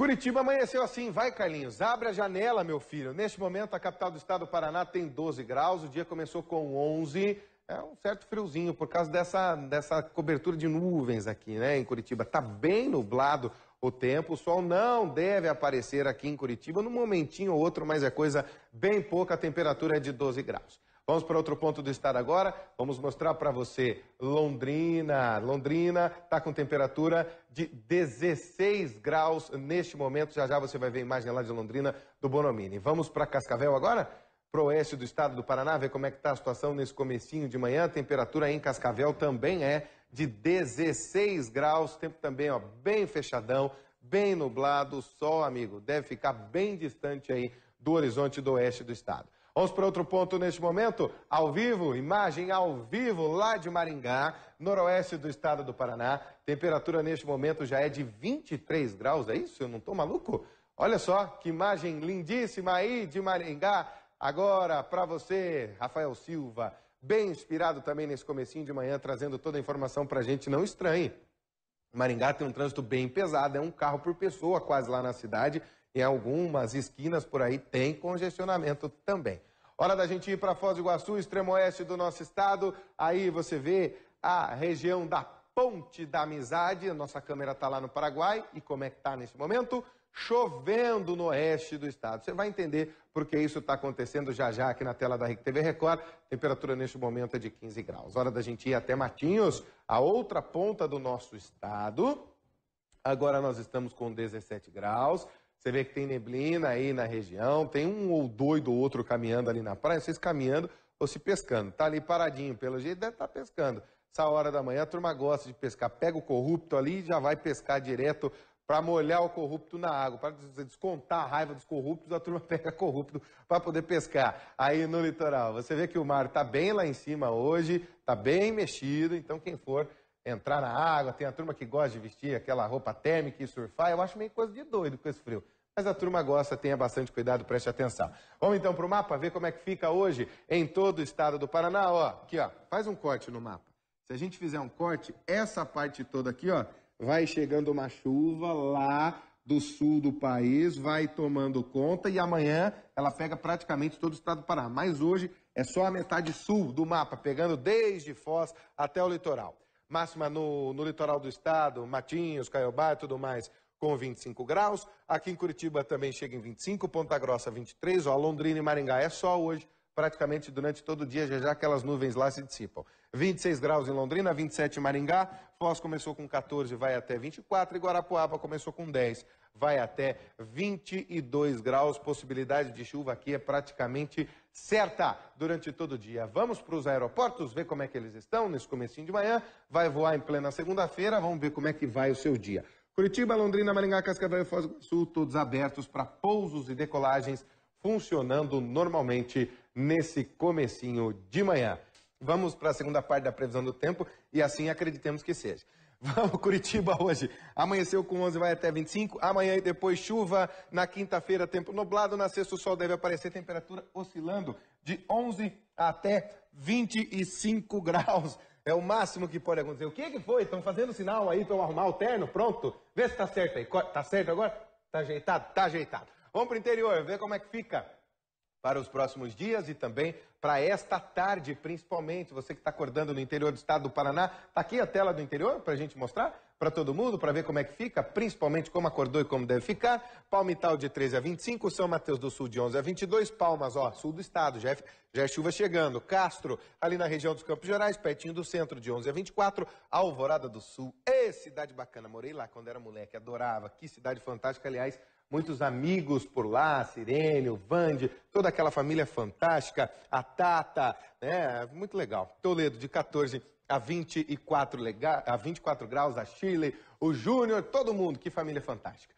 Curitiba amanheceu assim, vai Carlinhos, abre a janela, meu filho. Neste momento, a capital do estado do Paraná tem 12 graus, o dia começou com 11, é um certo friozinho por causa dessa, dessa cobertura de nuvens aqui, né, em Curitiba. Tá bem nublado o tempo, o sol não deve aparecer aqui em Curitiba num momentinho ou outro, mas é coisa bem pouca, a temperatura é de 12 graus. Vamos para outro ponto do estado agora. Vamos mostrar para você Londrina. Londrina está com temperatura de 16 graus neste momento. Já já você vai ver a imagem lá de Londrina do Bonomini. Vamos para Cascavel agora? Para o oeste do estado do Paraná, ver como é que está a situação nesse comecinho de manhã. A temperatura em Cascavel também é de 16 graus. Tempo também ó, bem fechadão, bem nublado. Sol, amigo, deve ficar bem distante aí do horizonte do oeste do estado. Vamos para outro ponto neste momento, ao vivo, imagem ao vivo lá de Maringá, noroeste do estado do Paraná. Temperatura neste momento já é de 23 graus, é isso? Eu não estou maluco? Olha só que imagem lindíssima aí de Maringá. Agora para você, Rafael Silva, bem inspirado também nesse comecinho de manhã, trazendo toda a informação para a gente, não estranhe. Maringá tem um trânsito bem pesado, é um carro por pessoa quase lá na cidade em algumas esquinas por aí tem congestionamento também. Hora da gente ir para Foz do Iguaçu, extremo oeste do nosso estado. Aí você vê a região da Ponte da Amizade. A nossa câmera está lá no Paraguai. E como é que está nesse momento? Chovendo no oeste do estado. Você vai entender porque isso está acontecendo já já aqui na tela da RIC TV Record. Temperatura neste momento é de 15 graus. Hora da gente ir até Matinhos, a outra ponta do nosso estado. Agora nós estamos com 17 graus. Você vê que tem neblina aí na região, tem um ou dois do outro caminhando ali na praia, vocês caminhando ou se pescando. Tá ali paradinho, pelo jeito deve estar tá pescando. Essa hora da manhã a turma gosta de pescar, pega o corrupto ali e já vai pescar direto para molhar o corrupto na água, para descontar a raiva dos corruptos, a turma pega corrupto para poder pescar aí no litoral. Você vê que o mar está bem lá em cima hoje, está bem mexido, então quem for entrar na água, tem a turma que gosta de vestir aquela roupa térmica e surfar, eu acho meio coisa de doido com esse frio. Mas a turma gosta, tenha bastante cuidado, preste atenção. Vamos então para o mapa, ver como é que fica hoje em todo o estado do Paraná. Ó, aqui ó, faz um corte no mapa. Se a gente fizer um corte, essa parte toda aqui ó, vai chegando uma chuva lá do sul do país, vai tomando conta e amanhã ela pega praticamente todo o estado do Paraná. Mas hoje é só a metade sul do mapa, pegando desde Foz até o litoral máxima no, no litoral do estado, Matinhos, Caiobá e tudo mais, com 25 graus. Aqui em Curitiba também chega em 25, Ponta Grossa 23, ó, Londrina e Maringá é sol hoje, praticamente durante todo o dia, já já aquelas nuvens lá se dissipam. 26 graus em Londrina, 27 em Maringá. Foz começou com 14, vai até 24. E Guarapuava começou com 10, vai até 22 graus. Possibilidade de chuva aqui é praticamente certa durante todo o dia. Vamos para os aeroportos ver como é que eles estão nesse comecinho de manhã. Vai voar em plena segunda-feira, vamos ver como é que vai o seu dia. Curitiba, Londrina, Maringá, Cascavel e Foz do Sul, todos abertos para pousos e decolagens, funcionando normalmente nesse comecinho de manhã. Vamos para a segunda parte da previsão do tempo e assim acreditemos que seja. Vamos, Curitiba hoje. Amanheceu com 11, vai até 25. Amanhã e depois chuva. Na quinta-feira, tempo nublado. Na sexta, o sol deve aparecer. Temperatura oscilando de 11 até 25 graus. É o máximo que pode acontecer. O que, que foi? Estão fazendo sinal aí para eu arrumar o terno? Pronto? Vê se está certo aí. Está certo agora? Está ajeitado? Está ajeitado. Vamos para o interior, ver como é que fica para os próximos dias e também para esta tarde, principalmente. Você que está acordando no interior do estado do Paraná, está aqui a tela do interior para a gente mostrar para todo mundo, para ver como é que fica, principalmente como acordou e como deve ficar. Palmital de 13 a 25, São Mateus do Sul de 11 a 22, Palmas, ó, sul do estado, já é, já é chuva chegando. Castro, ali na região dos Campos Gerais, pertinho do centro, de 11 a 24, Alvorada do Sul. Ê, cidade bacana, morei lá quando era moleque, adorava. Que cidade fantástica, aliás, muitos amigos por lá, Sirene, o Vande, toda aquela família fantástica. A batata. né? muito legal. Toledo, de 14 a 24, a 24 graus, a Chile, o Júnior, todo mundo. Que família fantástica.